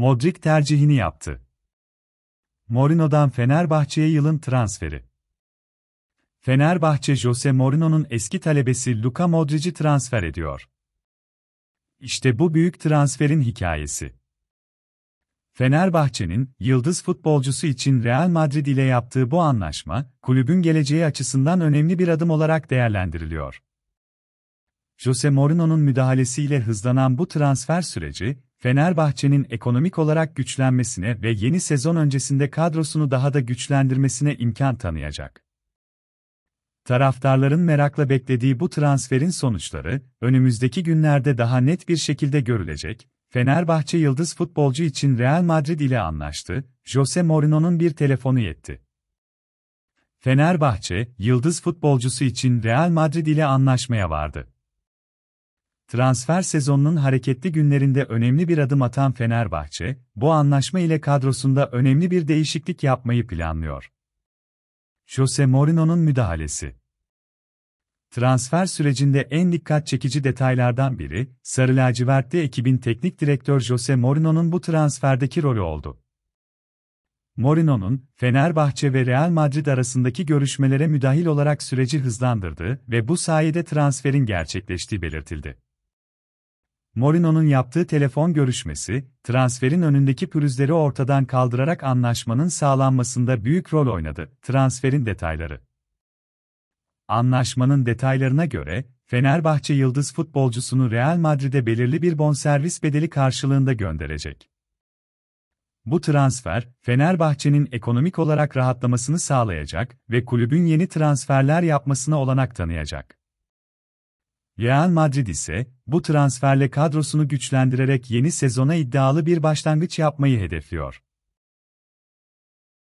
Modric tercihini yaptı. Morino'dan Fenerbahçe'ye yılın transferi. Fenerbahçe Jose Mourinho'nun eski talebesi Luka Modric'i transfer ediyor. İşte bu büyük transferin hikayesi. Fenerbahçe'nin yıldız futbolcusu için Real Madrid ile yaptığı bu anlaşma, kulübün geleceği açısından önemli bir adım olarak değerlendiriliyor. Jose Mourinho'nun müdahalesiyle hızlanan bu transfer süreci, Fenerbahçe'nin ekonomik olarak güçlenmesine ve yeni sezon öncesinde kadrosunu daha da güçlendirmesine imkan tanıyacak. Taraftarların merakla beklediği bu transferin sonuçları önümüzdeki günlerde daha net bir şekilde görülecek. Fenerbahçe yıldız futbolcu için Real Madrid ile anlaştı. Jose Mourinho'nun bir telefonu yetti. Fenerbahçe, yıldız futbolcusu için Real Madrid ile anlaşmaya vardı. Transfer sezonunun hareketli günlerinde önemli bir adım atan Fenerbahçe, bu anlaşma ile kadrosunda önemli bir değişiklik yapmayı planlıyor. Jose Mourinho'nun müdahalesi Transfer sürecinde en dikkat çekici detaylardan biri, Sarı Lacivertli ekibin teknik direktör Jose Mourinho'nun bu transferdeki rolü oldu. Mourinho'nun, Fenerbahçe ve Real Madrid arasındaki görüşmelere müdahil olarak süreci hızlandırdığı ve bu sayede transferin gerçekleştiği belirtildi. Morino'nun yaptığı telefon görüşmesi, transferin önündeki pürüzleri ortadan kaldırarak anlaşmanın sağlanmasında büyük rol oynadı. Transferin detayları Anlaşmanın detaylarına göre, Fenerbahçe yıldız futbolcusunu Real Madrid'e belirli bir bonservis bedeli karşılığında gönderecek. Bu transfer, Fenerbahçe'nin ekonomik olarak rahatlamasını sağlayacak ve kulübün yeni transferler yapmasına olanak tanıyacak. Real Madrid ise, bu transferle kadrosunu güçlendirerek yeni sezona iddialı bir başlangıç yapmayı hedefliyor.